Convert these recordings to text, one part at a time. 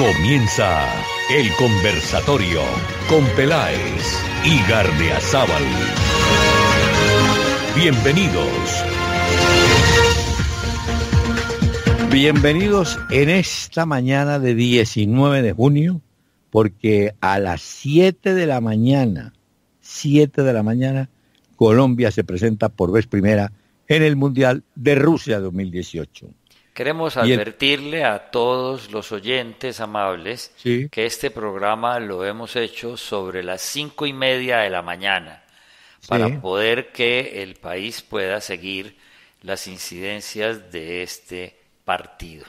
Comienza el conversatorio con Peláez y Gardeazábal. Bienvenidos. Bienvenidos en esta mañana de 19 de junio, porque a las 7 de la mañana, 7 de la mañana, Colombia se presenta por vez primera en el Mundial de Rusia 2018. Queremos advertirle a todos los oyentes amables que este programa lo hemos hecho sobre las cinco y media de la mañana para poder que el país pueda seguir las incidencias de este partido.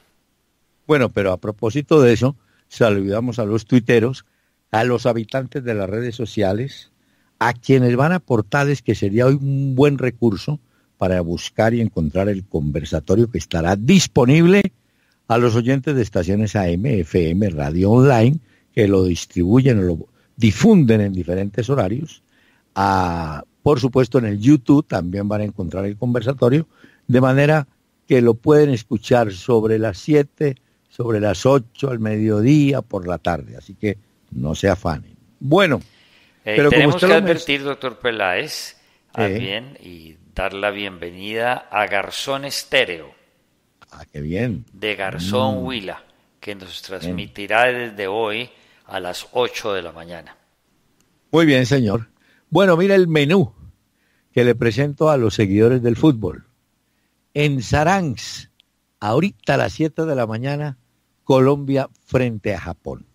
Bueno, pero a propósito de eso, saludamos a los tuiteros, a los habitantes de las redes sociales, a quienes van a portales que sería hoy un buen recurso, para buscar y encontrar el conversatorio que estará disponible a los oyentes de estaciones AM, FM, radio online, que lo distribuyen o lo difunden en diferentes horarios. Ah, por supuesto, en el YouTube también van a encontrar el conversatorio, de manera que lo pueden escuchar sobre las 7, sobre las 8, al mediodía, por la tarde. Así que no se afanen. Bueno, eh, pero tenemos como que advertir, doctor Peláez, también, y dar la bienvenida a Garzón Estéreo. Ah, qué bien. De Garzón mm. Huila, que nos transmitirá desde hoy a las 8 de la mañana. Muy bien, señor. Bueno, mira el menú que le presento a los seguidores del fútbol. En Sarangs, ahorita a las 7 de la mañana, Colombia frente a Japón.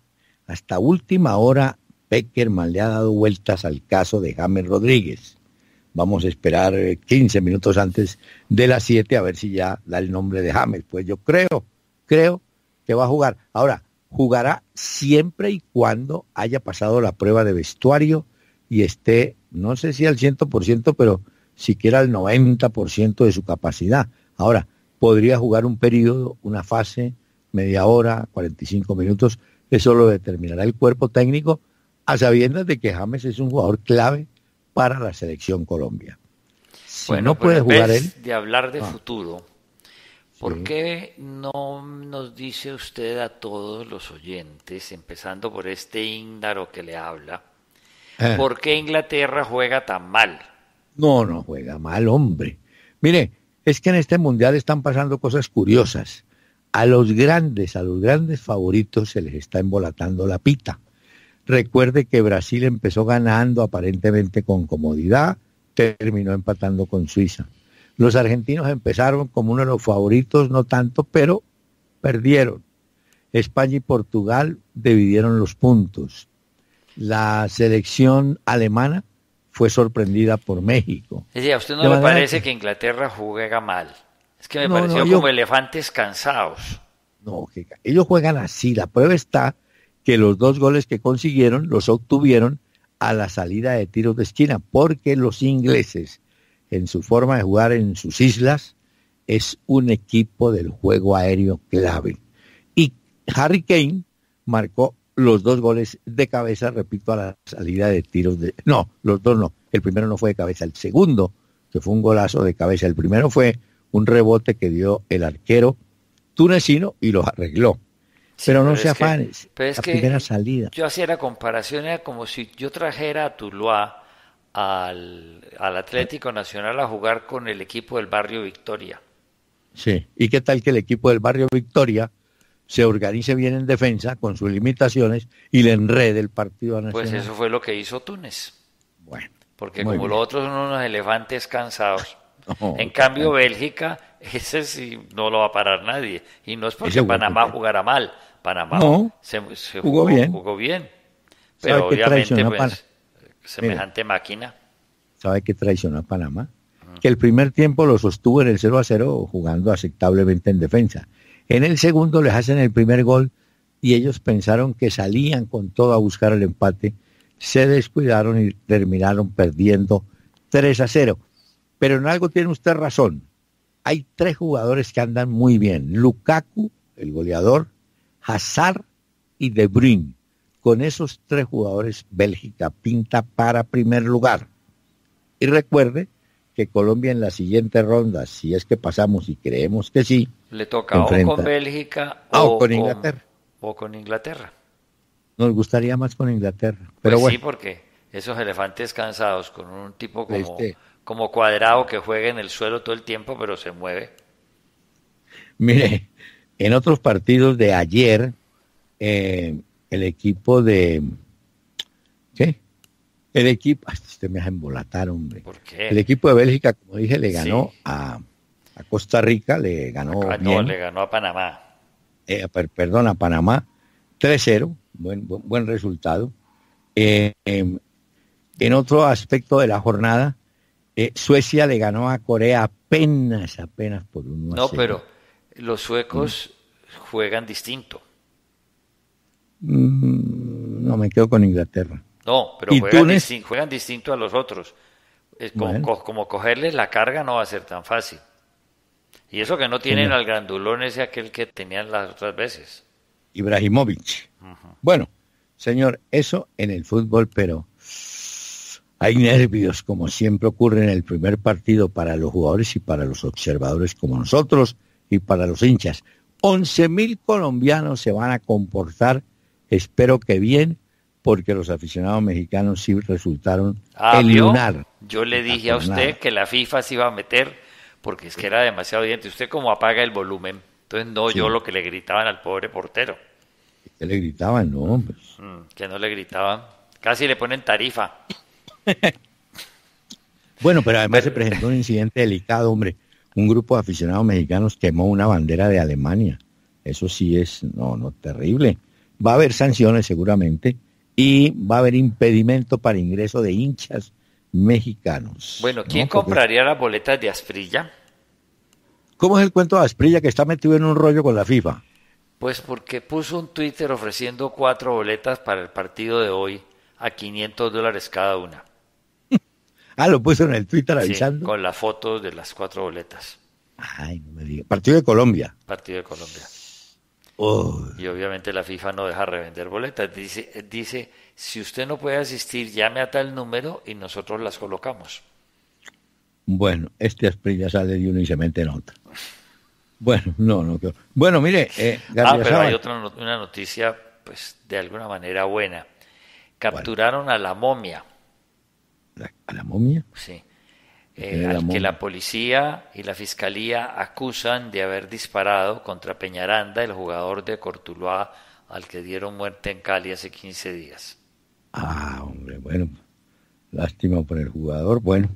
Hasta última hora, Peckerman le ha dado vueltas al caso de James Rodríguez. Vamos a esperar 15 eh, minutos antes de las 7 a ver si ya da el nombre de James. Pues yo creo, creo que va a jugar. Ahora, jugará siempre y cuando haya pasado la prueba de vestuario y esté, no sé si al 100%, pero siquiera al 90% de su capacidad. Ahora, podría jugar un periodo, una fase, media hora, 45 minutos, eso lo determinará el cuerpo técnico, a sabiendas de que James es un jugador clave para la selección Colombia. bueno, no pues puede jugar él. De hablar de ah. futuro, ¿por qué no nos dice usted a todos los oyentes, empezando por este índaro que le habla, ah. por qué Inglaterra juega tan mal? No, no juega mal, hombre. Mire, es que en este mundial están pasando cosas curiosas. A los grandes, a los grandes favoritos se les está embolatando la pita. Recuerde que Brasil empezó ganando aparentemente con comodidad, terminó empatando con Suiza. Los argentinos empezaron como uno de los favoritos, no tanto, pero perdieron. España y Portugal dividieron los puntos. La selección alemana fue sorprendida por México. a usted no le parece que... Inglaterra juega mal. Es que me pareció como elefantes cansados. No, ellos juegan así. La prueba está que los dos goles que consiguieron los obtuvieron a la salida de tiros de esquina, porque los ingleses, en su forma de jugar en sus islas, es un equipo del juego aéreo clave. Y Harry Kane marcó los dos goles de cabeza, repito, a la salida de tiros de... No, los dos no. El primero no fue de cabeza, el segundo, que fue un golazo de cabeza, el primero fue un rebote que dio el arquero tunecino y los arregló pero no se afanes, primera salida. Yo hacía la comparación, era como si yo trajera a Tuluá al, al Atlético Nacional a jugar con el equipo del barrio Victoria. Sí, y qué tal que el equipo del barrio Victoria se organice bien en defensa con sus limitaciones y le enrede el partido a pues Nacional. Pues eso fue lo que hizo Túnez. Bueno. Porque como los otros son unos elefantes cansados. en cambio, Bélgica, ese sí no lo va a parar nadie. Y no es porque Panamá jugara mal, Panamá no, se, jugó, bien. Jugó bien. Pero obviamente, pues, semejante máquina. ¿Sabe qué traicionó a Panamá? Mm. Que el primer tiempo lo sostuvo en el 0 a 0, jugando aceptablemente en defensa. En el segundo les hacen el primer gol y ellos pensaron que salían con todo a buscar el empate. Se descuidaron y terminaron perdiendo 3 a 0. Pero en algo tiene usted razón. Hay tres jugadores que andan muy bien. Lukaku, el goleador, Hazard y De Bruyne. Con esos tres jugadores, Bélgica pinta para primer lugar. Y recuerde que Colombia en la siguiente ronda, si es que pasamos y creemos que sí, le toca o con Bélgica ah, o, con Inglaterra. o con Inglaterra. Nos gustaría más con Inglaterra. Pero pues sí, porque esos elefantes cansados con un tipo este. como cuadrado que juega en el suelo todo el tiempo, pero se mueve. Mire, en otros partidos de ayer, eh, el equipo de... ¿Qué? El equipo... hasta usted me hace embolatar, hombre. ¿Por qué? El equipo de Bélgica, como dije, le ganó a, a, Costa Rica, le ganó... A, ah, le ganó a Panamá. Eh, perdón, a Panamá. 3-0, buen, buen, buen, resultado. Eh, em, en otro aspecto de la jornada, Suecia le ganó a Corea apenas, apenas por un. No, pero los suecos juegan distinto. Mm, no me quedo con Inglaterra. No, pero juegan, juegan, distinto a los otros. Es como, cogerles la carga no va a ser tan fácil. Y eso que no tienen al grandulón ese aquel que tenían las otras veces. Ibrahimovic. Bueno, señor, eso en el fútbol, pero hay nervios, como siempre ocurre en el primer partido para los jugadores y para los observadores como nosotros y para los hinchas. 11.000 colombianos se van a comportar, espero que bien, porque los aficionados mexicanos sí resultaron ah, Yo le dije a usted que la FIFA se iba a meter porque es que era demasiado diente. Usted como apaga el volumen, entonces no yo lo que le gritaban al pobre portero. ¿Qué le gritaban? No, hombre. Pues. Mm, que no le gritaban. Casi le ponen tarifa. bueno, pero además se presentó un incidente delicado, hombre un grupo de aficionados mexicanos quemó una bandera de Alemania. Eso sí es, no, no, terrible. Va a haber sanciones seguramente y va a haber impedimento para ingreso de hinchas mexicanos. Bueno, ¿quién compraría las boletas de Asprilla? ¿Cómo es el cuento de Asprilla que está metido en un rollo con la FIFA? Pues porque puso un Twitter ofreciendo cuatro boletas para el partido de hoy a 500 dólares cada una. Ah, lo puso en el Twitter avisando. con la foto de las cuatro boletas. Ay, no me diga. Partido de Colombia. Partido de Colombia. Y obviamente la FIFA no deja revender boletas. Dice, dice, si usted no puede asistir, llame a tal número y nosotros las colocamos. Bueno, este ya sale de uno y se mete en otra. Bueno, no, no Bueno, mire. Eh, ah, pero hay otra una noticia, pues, de alguna manera buena. Capturaron a la momia a la momia. Sí. Eh, al que la policía y la fiscalía acusan de haber disparado contra Peñaranda, el jugador de Cortuluá, al que dieron muerte en Cali hace 15 días. Ah, hombre, bueno, lástima por el jugador. Bueno,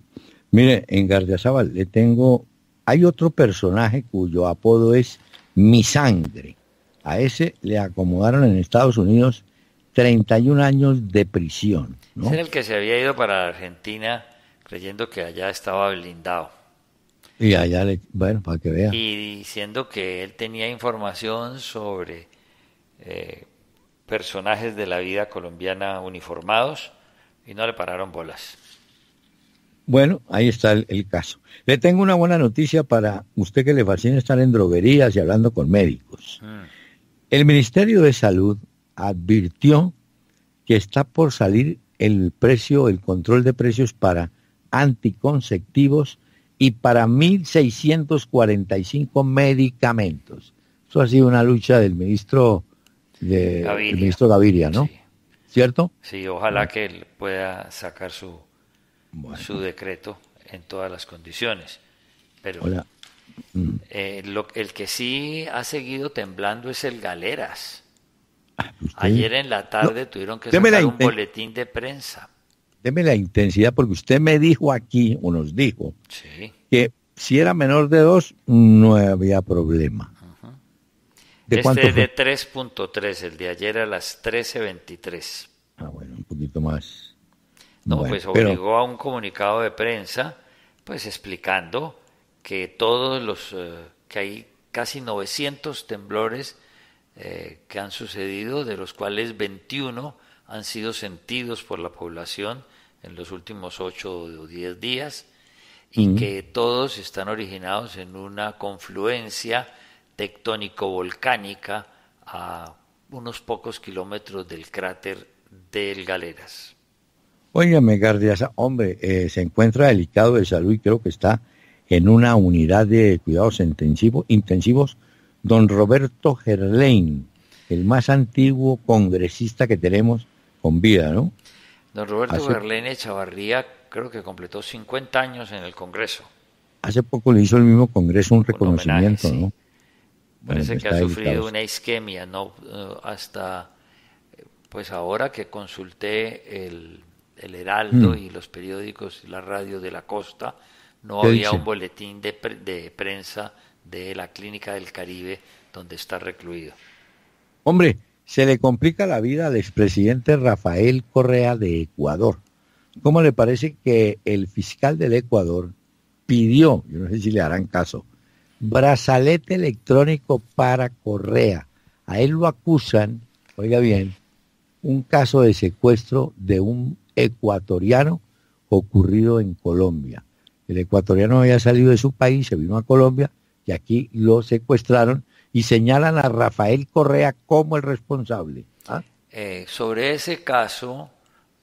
mire, en Gardiazabal le tengo, hay otro personaje cuyo apodo es Mi Sangre. A ese le acomodaron en Estados Unidos 31 años de prisión. Es el que se había ido para Argentina creyendo que allá estaba blindado. Y allá, le, bueno, para que vea. Y diciendo que él tenía información sobre eh, personajes de la vida colombiana uniformados y no le pararon bolas. Bueno, ahí está el, caso. Le tengo una buena noticia para usted que le fascina estar en droguerías y hablando con médicos. Mm. El Ministerio de Salud advirtió que está por salir el precio, el control de precios para anticonceptivos y para 1.645 medicamentos. Eso ha sido una lucha del ministro, de, Gaviria. ministro Gaviria, ¿no? ¿Cierto? Sí, ojalá que él pueda sacar su, su decreto en todas las condiciones. Pero mm. eh, el que sí ha seguido temblando es el Galeras. Ayer en la tarde tuvieron que sacar un boletín de prensa. Deme la intensidad, porque usted me dijo aquí, o nos dijo, que si era menor de dos, no había problema. este de 3.3, el de ayer a las 13.23. Ah, bueno, un poquito más. No, pues obligó a un comunicado de prensa, pues explicando que todos los, eh, que hay casi 900 temblores eh, que han sucedido, de los cuales 21 han sido sentidos por la población en los últimos 8 o 10 días y que todos están originados en una confluencia tectónico-volcánica a unos pocos kilómetros del cráter del Galeras. Óigame, García, hombre, eh, se encuentra delicado de salud y creo que está en una unidad de cuidados intensivos don Roberto Gerlain, el más antiguo congresista que tenemos con vida, ¿no? Don Roberto Gerlain Echavarría creo que completó 50 años en el Congreso. Hace poco le hizo el mismo Congreso un reconocimiento, ¿no? Parece pues que ha sufrido una isquemia, ¿no? Hasta, eh, pues ahora que consulté el, el Heraldo mm. y los periódicos y la radio de la costa, no había un boletín de prensa de la Clínica del Caribe donde está recluido. Hombre, se le complica la vida al expresidente Rafael Correa de Ecuador. ¿Cómo le parece que el fiscal del Ecuador pidió, yo no sé si le harán caso, brazalete electrónico para Correa? A él lo acusan, oiga bien, un caso de secuestro de un ecuatoriano ocurrido en Colombia. El ecuatoriano había salido de su país, se vino a Colombia que aquí lo secuestraron y señalan a Rafael Correa como el responsable. ¿ah? Eh, sobre ese caso,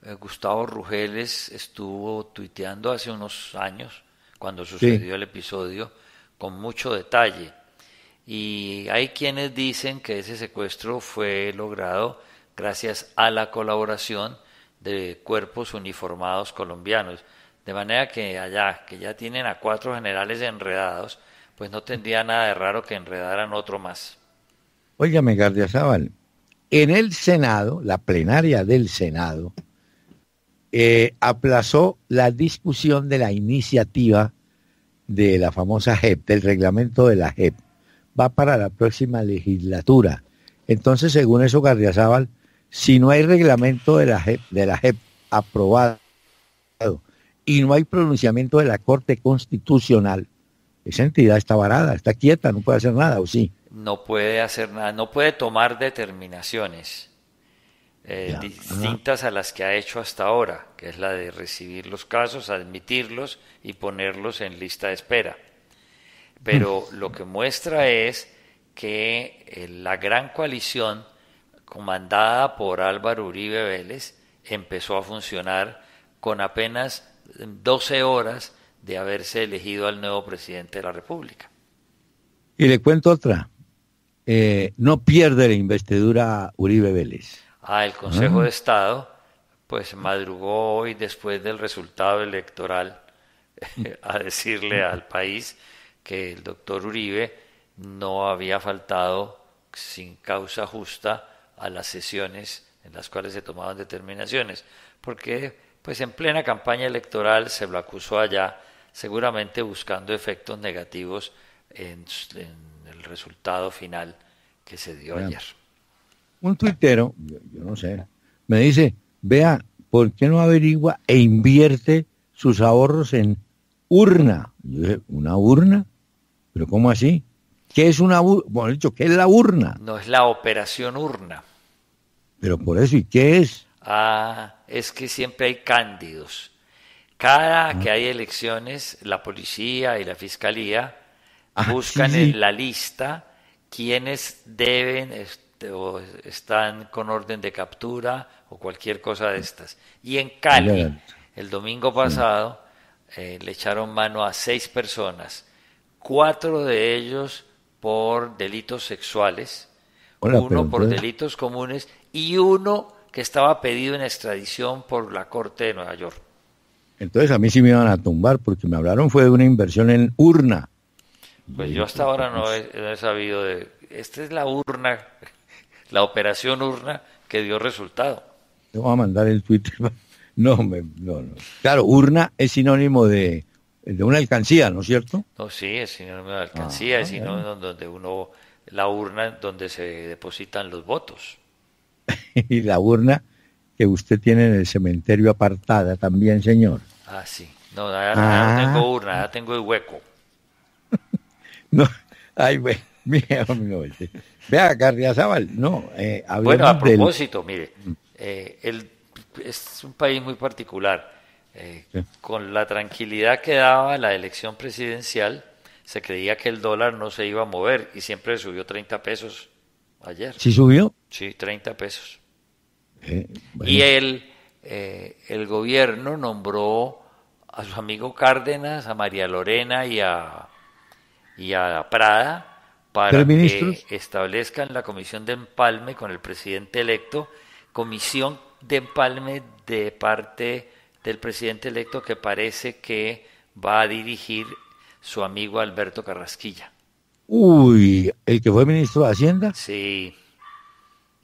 eh, Gustavo Rugeles estuvo tuiteando hace unos años, cuando sucedió el episodio, con mucho detalle. Y hay quienes dicen que ese secuestro fue logrado gracias a la colaboración de cuerpos uniformados colombianos. De manera que allá, que ya tienen a cuatro generales enredados, pues no tendría nada de raro que enredaran otro más. Óigame, Sábal, en el Senado, la plenaria del Senado, eh, aplazó la discusión de la iniciativa de la famosa JEP, del reglamento de la JEP. Va para la próxima legislatura. Entonces, según eso, Sábal, si no hay reglamento de la e de la JEP aprobado y no hay pronunciamiento de la Corte Constitucional, esa entidad está varada, está quieta, no puede hacer nada, ¿o sí? No puede hacer nada, no puede tomar determinaciones eh, distintas a las que ha hecho hasta ahora, que es la de recibir los casos, admitirlos y ponerlos en lista de espera. Pero mm. lo que muestra es que eh, la gran coalición comandada por Álvaro Uribe Vélez empezó a funcionar con apenas 12 horas de haberse elegido al nuevo presidente de la República. Y le cuento otra. Eh, no pierde la investidura Uribe Vélez. Ah, el Consejo ah. de Estado, pues madrugó hoy después del resultado electoral a decirle al país que el doctor Uribe no había faltado sin causa justa a las sesiones en las cuales se tomaban determinaciones, porque pues en plena campaña electoral se lo acusó allá seguramente buscando efectos negativos en, el resultado final que se dio ayer. Un tuitero, yo, no sé, me dice, vea, ¿por qué no averigua e invierte sus ahorros en urna? Yo dije, ¿una urna? ¿Pero cómo así? ¿Qué es una urna? Bueno, dicho, ¿qué es la urna? No es la operación urna. Pero por eso, ¿y qué es? Ah, es que siempre hay cándidos cada que hay elecciones, la policía y la fiscalía ah, buscan en la lista quienes deben este, o están con orden de captura o cualquier cosa de estas. Y en Cali, el domingo pasado, eh, le echaron mano a seis personas, cuatro de ellos por delitos sexuales, uno por delitos comunes y uno que estaba pedido en extradición por la Corte de Nueva York. Entonces a mí sí me iban a tumbar porque me hablaron fue de una inversión en urna. Pues yo hasta ahora no he, sabido de... Esta es la urna, la operación urna que dio resultado. Te voy a mandar el Twitter. No, no, no. Claro, urna es sinónimo de, de una alcancía, ¿no es cierto? sí, es sinónimo de alcancía, ah, es sinónimo donde uno... La urna donde se depositan los votos. y la urna que usted tiene en el cementerio apartada también, señor. Ah, sí. No, no tengo ah. urna, ya tengo el hueco. no, ay, bueno, este, Vea, Carriazábal, no. Eh, bueno, a propósito, mire, mm. eh, el, es un país muy particular. Eh, con la tranquilidad que daba la elección presidencial, se creía que el dólar no se iba a mover y siempre subió 30 pesos ayer. ¿Sí subió? Sí, 30 pesos. Eh, y él, eh, el gobierno nombró a su amigo Cárdenas, a María Lorena y a, y a Prada para que establezcan la comisión de empalme con el presidente electo, comisión de empalme de parte del presidente electo que parece que va a dirigir su amigo Alberto Carrasquilla. Uy, el que fue ministro de Hacienda. Sí.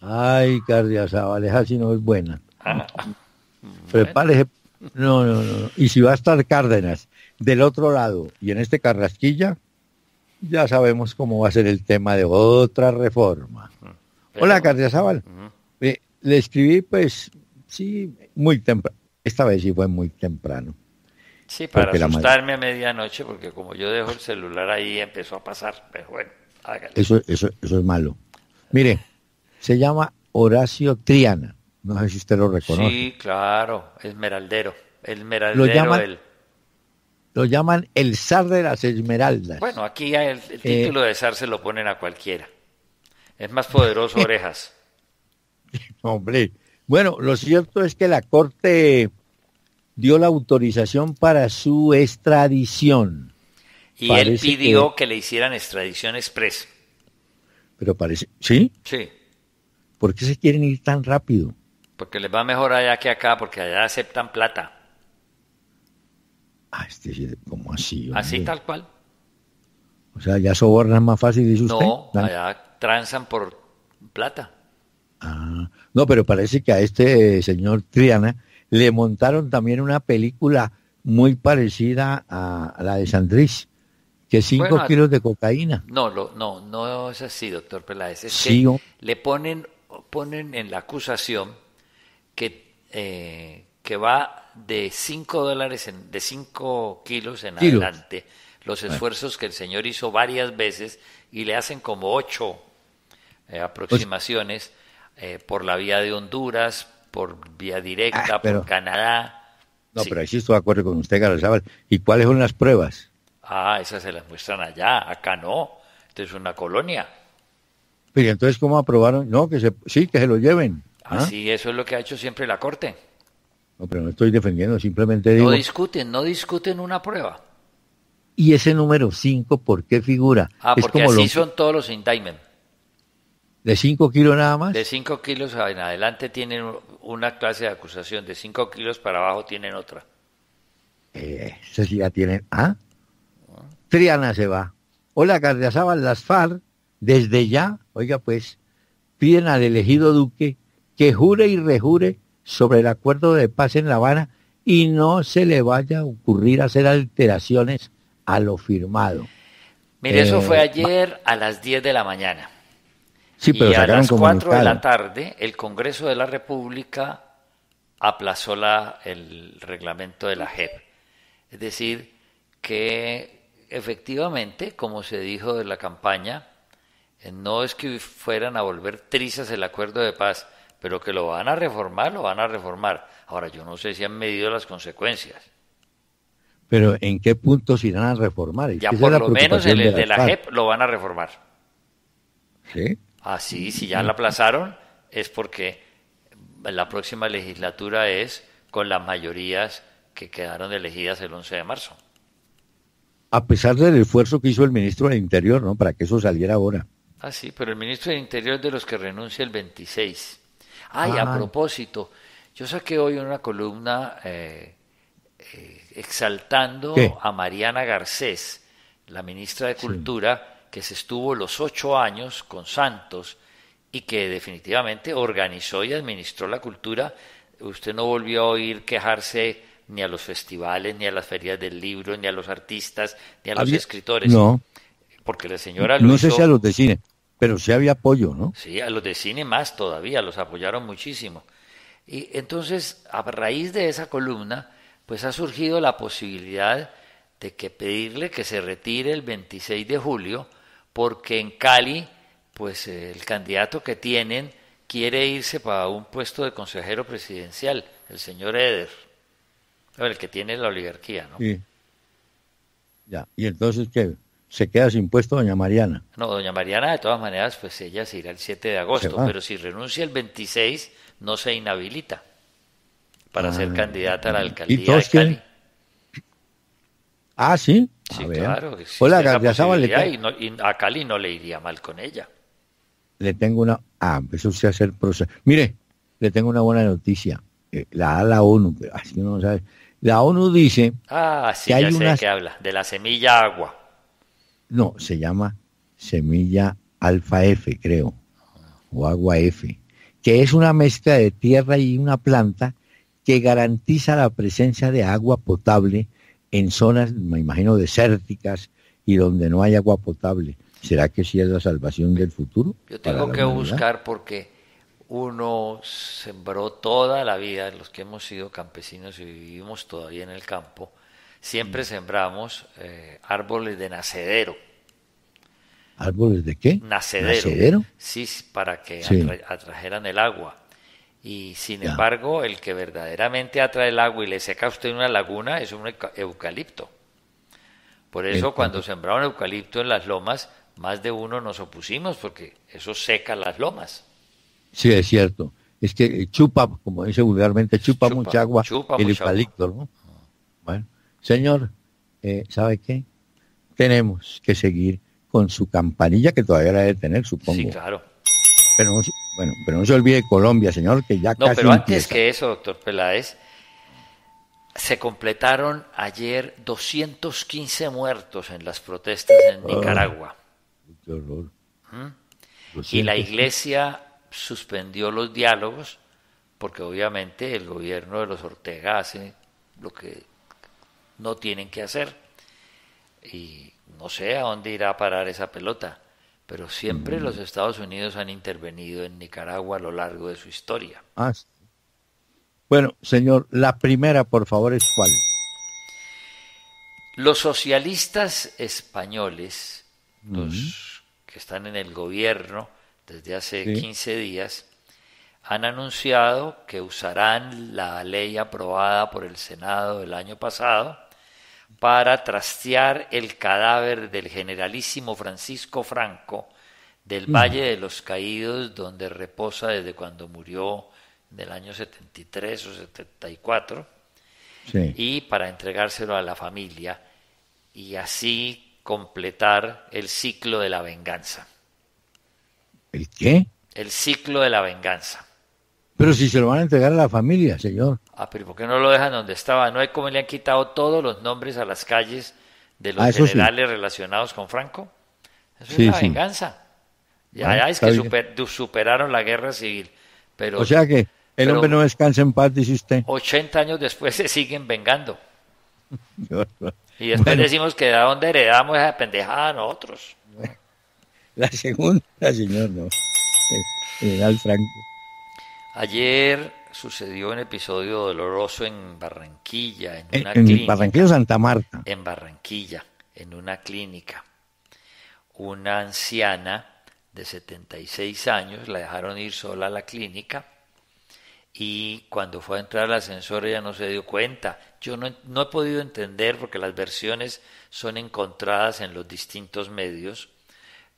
Ay, cardiazabal, esa así no es buena. Prepárese. No, no, no. Y si va a estar Cárdenas del otro lado y en este Carrasquilla, ya sabemos cómo va a ser el tema de otra reforma. Hola, Cardia eh, le escribí, pues, sí, muy temprano. Esta vez sí fue muy temprano. Sí, para asustarme a medianoche, porque como yo dejo el celular ahí, empezó a pasar. Pero bueno, hágale. Eso, eso, eso es malo. Mire, se llama Horacio Triana. No sé si usted lo reconoce. Sí, claro, esmeraldero. Esmeraldero lo llaman, lo llaman el zar de las esmeraldas. Bueno, aquí el, el eh, título de zar se lo ponen a cualquiera. Es más poderoso orejas. Hombre, bueno, lo cierto es que la corte dio la autorización para su extradición. Y él pidió que... que le hicieran extradición expresa. Pero parece, ¿sí? Sí. ¿Por qué se quieren ir tan rápido? Porque les va mejor allá que acá, porque allá aceptan plata. Ah, este, como así? Así tal cual. O sea, ya sobornan más fácil, dice usted. No, allá transan por plata. Ah, no, pero parece que a este eh, señor Triana le montaron también una película muy parecida a, la de Sandrich, que 5 kilos de cocaína. No, no, no es así, doctor Peláez. sí, le ponen ponen en la acusación que, eh, que va de 5 dólares, de 5 kilos en adelante, los esfuerzos que el señor hizo varias veces y le hacen como ocho eh, aproximaciones eh, por la vía de Honduras, por vía directa, ah, por Canadá. No, pero ahí sí estoy de acuerdo con usted, Garazabal. ¿Y cuáles son las pruebas? Ah, esas se las muestran allá, acá no. Esto es una colonia. Pero entonces, ¿cómo aprobaron? No, que se, sí, que se lo lleven. ¿ah? Así, eso es lo que ha hecho siempre la Corte. No, pero no estoy defendiendo, simplemente digo... No discuten, no discuten una prueba. ¿Y ese número 5 por qué figura? Ah, porque así son todos los indictment. ¿De 5 kilos nada más? De 5 kilos en adelante tienen una clase de acusación, de 5 kilos para abajo tienen otra. Eh, eso sí ya tienen. ¿Ah? Triana se va. Hola, Cardiazabal, las FARC desde ya, oiga pues, piden al elegido Duque que jure y rejure sobre el acuerdo de paz en La Habana y no se le vaya a ocurrir hacer alteraciones a lo firmado. Mire, eso fue eh, ayer a las 10 de la mañana. Sí, pero a las 4 de la tarde el Congreso de la República aplazó el reglamento de la JEP. Es decir, que efectivamente, como se dijo en la campaña, no es que fueran a volver trizas el acuerdo de paz, pero que lo van a reformar, lo van a reformar. Ahora, yo no sé si han medido las consecuencias. Pero ¿en qué puntos irán a reformar? ya por lo menos el de la, JEP lo van a reformar. ¿Sí? Así, ah, si ya la aplazaron, es porque la próxima legislatura es con las mayorías que quedaron elegidas el 11 de marzo. A pesar del esfuerzo que hizo el ministro del Interior, ¿no? Para que eso saliera ahora. Ah, sí, pero el ministro del Interior es de los que renuncia el 26. Ay, a ah, propósito, yo saqué hoy una columna eh, eh, exaltando a Mariana Garcés, la ministra de Cultura, que se estuvo los ocho años con Santos y que definitivamente organizó y administró la cultura. Usted no volvió a oír quejarse ni a los festivales, ni a las ferias del libro, ni a los artistas, ni a los escritores. No. Porque la señora... No, sé si a los de cine. Pero sí había apoyo, ¿no? Sí, a los de cine más todavía, los apoyaron muchísimo. Y entonces, a raíz de esa columna, pues ha surgido la posibilidad de que pedirle que se retire el 26 de julio, porque en Cali, pues eh, el candidato que tienen quiere irse para un puesto de consejero presidencial, el señor Eder, el que tiene la oligarquía, ¿no? Sí. Ya, y entonces, ¿qué? se queda sin puesto doña Mariana. No, doña Mariana de todas maneras, pues ella se irá el 7 de agosto, pero si renuncia el 26 no se inhabilita para ser ah, candidata a la ah. alcaldía de Cali. Ah, sí. Sí, claro. Hola, y, y a Cali no le iría mal con ella. Le tengo una... Ah, empezó usted a hacer proceso. Mire, le tengo una buena noticia. Eh, la da la ONU, pero ah, así no sabe. La ONU dice... Ah, sí, ya hay sé que habla. De la semilla agua. No, se llama semilla alfa F, creo, o agua F, que es una mezcla de tierra y una planta que garantiza la presencia de agua potable en zonas, me imagino, desérticas y donde no hay agua potable. ¿Será que sí es la salvación del futuro? Yo tengo que buscar porque uno sembró toda la vida, los que hemos sido campesinos y vivimos todavía en el campo, siempre mm. sembramos eh, árboles de nacedero. ¿Árboles de qué? Nacedero. Sí, para que atrajeran el agua. Y sin embargo, el que verdaderamente atrae el agua y le seca a usted una laguna es un eucalipto. Por eso cuando sembraron eucalipto en las lomas, más de uno nos opusimos porque eso seca las lomas. Sí, es cierto. Es que eh, chupa, como dice vulgarmente, chupa, mucha agua el eucalipto, ¿no? Señor, eh, ¿sabe qué? Tenemos que seguir con su campanilla que todavía la debe tener, supongo. Sí, claro. Pero no, bueno, pero no se olvide Colombia, señor, que ya no, pero antes que eso, doctor Peláez, se completaron ayer 215 muertos en las protestas en ah, Nicaragua. qué ¿Mm? Y la Iglesia suspendió los diálogos porque obviamente el gobierno de los Ortega hace lo que no tienen que hacer. Y no sé a dónde irá a parar esa pelota, pero siempre mm. los Estados Unidos han intervenido en Nicaragua a lo largo de su historia. Ah, bueno, señor, la primera, por favor, es cuál. Los socialistas españoles, los que están en el gobierno desde hace 15 días, han anunciado que usarán la ley aprobada por el Senado el año pasado para trastear el cadáver del generalísimo Francisco Franco del Valle de los Caídos, donde reposa desde cuando murió en el año 73 o 74, y para entregárselo a la familia y así completar el ciclo de la venganza. ¿El qué? El ciclo de la venganza. Pero si se lo van a entregar a la familia, señor. Ah, pero ¿por qué no lo dejan donde estaba? ¿No es como le han quitado todos los nombres a las calles de los ah, generales relacionados con Franco? Eso es una venganza. Ya, es que superaron la guerra civil. Pero, o sea que el hombre no descansa en paz, dice usted. 80 años después se siguen vengando. y después decimos que de dónde heredamos esa pendejada nosotros. La segunda, señor, no. El eh, general Franco. Ayer sucedió un episodio doloroso en Barranquilla, en una clínica. En Barranquilla Santa Marta. En Barranquilla, en una clínica. Una anciana de 76 años la dejaron ir sola a la clínica y cuando fue a entrar al ascensor ella no se dio cuenta. Yo no, he podido entender porque las versiones son encontradas en los distintos medios.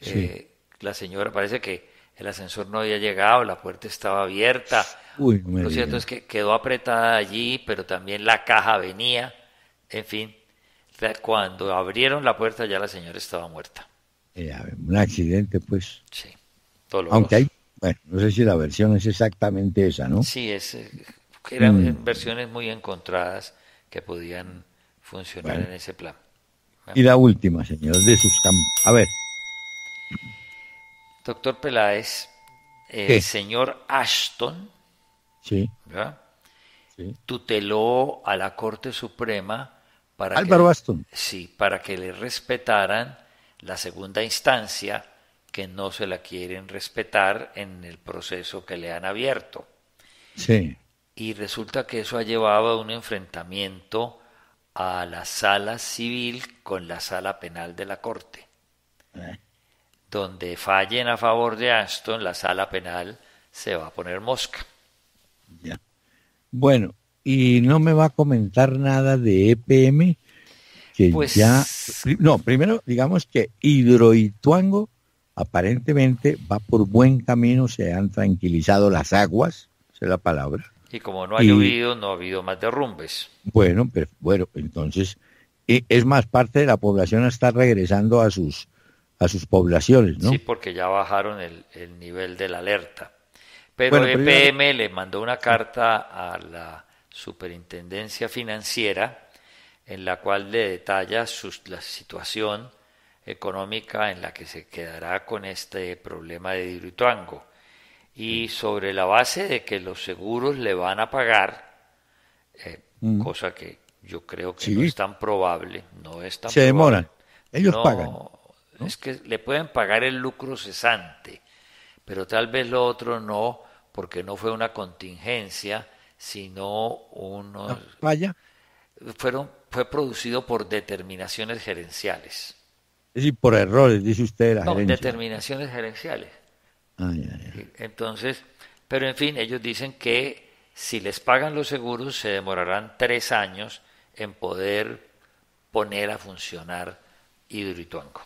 Eh, la señora parece que el ascensor no había llegado, la puerta estaba abierta. Lo cierto es que quedó apretada allí, pero también la caja venía, en fin. Cuando abrieron la puerta ya la señora estaba muerta. Eh, un accidente, pues. Sí. Aunque hay, bueno, no sé si la versión es exactamente esa, ¿no? Sí, es, eh, eran mm. versiones muy encontradas que podían funcionar en ese plan. Y la última, señor, de sus campos. A ver. Doctor Peláez, el eh, señor Ashton tuteló a la Corte Suprema para Álvaro que, Sí, para que le respetaran la segunda instancia que no se la quieren respetar en el proceso que le han abierto. Sí. Y resulta que eso ha llevado a un enfrentamiento a la sala civil con la sala penal de la Corte. Eh donde fallen a favor de Aston, la sala penal se va a poner mosca. Ya. Bueno, y no me va a comentar nada de EPM, que pues ya... No, primero digamos que Hidroituango aparentemente va por buen camino, se han tranquilizado las aguas, esa es la palabra. Y como no ha llovido, no ha habido más derrumbes. Bueno, pero bueno, entonces, eh, es más, parte de la población está regresando a sus a sus poblaciones, ¿no? Sí, porque ya bajaron el, nivel de la alerta. Pero el EPM le mandó una carta a la Superintendencia Financiera en la cual le detalla la situación económica en la que se quedará con este problema de Hidroituango y sobre la base de que los seguros le van a pagar, eh, mm. cosa que yo creo que no es tan probable, no es tan se demoran, ellos pagan. Es que le pueden pagar el lucro cesante, pero tal vez lo otro no, porque no fue una contingencia, sino unos... Vaya. Fueron, fue producido por determinaciones gerenciales. Es decir, por errores, dice usted, no, determinaciones gerenciales. Ay, ay, eh, Entonces, pero en fin, ellos dicen que si les pagan los seguros se demorarán tres años en poder poner a funcionar Hidroituango.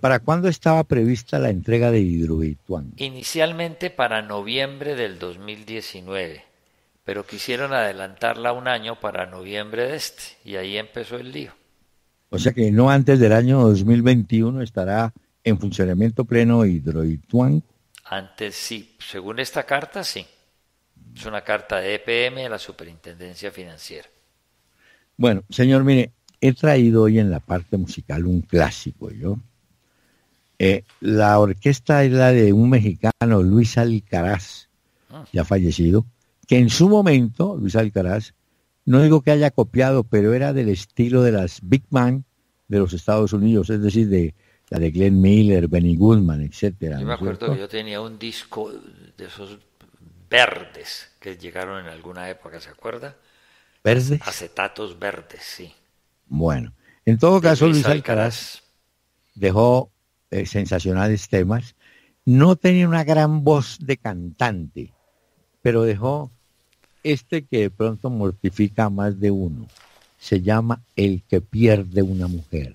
¿Para cuándo estaba prevista la entrega de Hidroituan? Inicialmente para noviembre del 2019, pero quisieron adelantarla un año para noviembre de este, y ahí empezó el lío. O sea que no antes del año 2021 estará en funcionamiento pleno Hidroituan. Antes sí, según esta carta sí. Es una carta de EPM de la Superintendencia Financiera. Bueno, señor, mire, he traído hoy en la parte musical un clásico, yo. Eh, la orquesta es la de un mexicano, Luis Alcaraz, ah. ya fallecido, que en su momento, Luis Alcaraz, no digo que haya copiado, pero era del estilo de las Big Man de los Estados Unidos, es decir, de la de Glenn Miller, Benny Goodman, etcétera. Yo me acuerdo que yo tenía un disco de esos verdes que llegaron en alguna época, ¿se acuerda? ¿Verdes? Acetatos verdes, sí. Bueno, en todo caso Luis Alcaraz dejó eh, sensacionales temas. No tenía una gran voz de cantante, pero dejó este que de pronto mortifica a más de uno. Se llama El que pierde una mujer.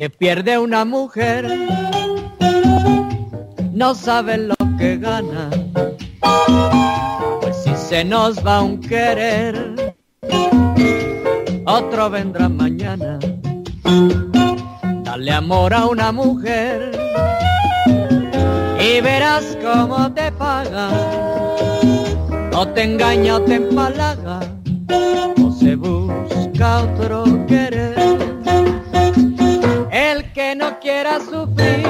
que pierde una mujer no sabe lo que gana. Pues si se nos va un querer, otro vendrá mañana. Dale amor a una mujer y verás cómo te paga. No te engaña o te empalaga, no se busca otro querer. a sufrir,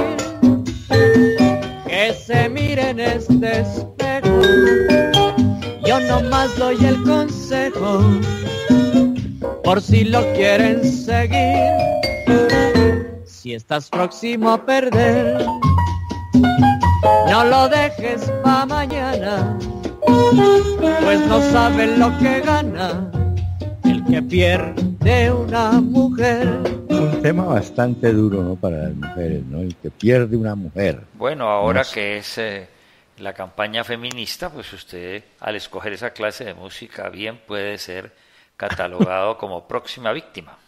que se mire en este espejo. Yo nomás doy el consejo, por si lo quieren seguir. Si estás próximo a perder, no lo dejes pa' mañana, pues no saben lo que gana el que pierde una mujer un tema bastante duro, ¿no? Para las mujeres, El que pierde una mujer. Bueno, ahora que es eh, la campaña feminista, pues usted al escoger esa clase de música bien puede ser catalogado como próxima víctima.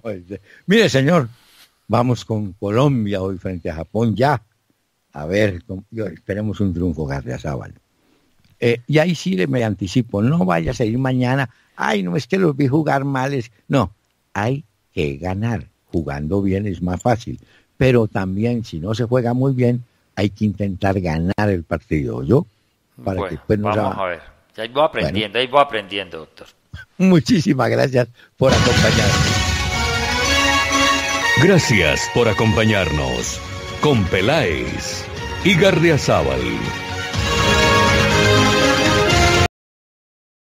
Mire, señor, vamos con Colombia hoy frente a Japón ya. A ver, esperemos un triunfo García ah, Eh, y ahí sí me anticipo, no vaya a ir mañana, ay, no es que los vi jugar males. No, hay ganar. Jugando bien es más fácil. Pero también, si no se juega muy bien, hay que intentar ganar el partido, ¿yo? Para que después vamos a... ver. Ahí voy aprendiendo, ahí voy aprendiendo, doctor. Muchísimas gracias por acompañarnos. Gracias por acompañarnos con Peláez y Zaval.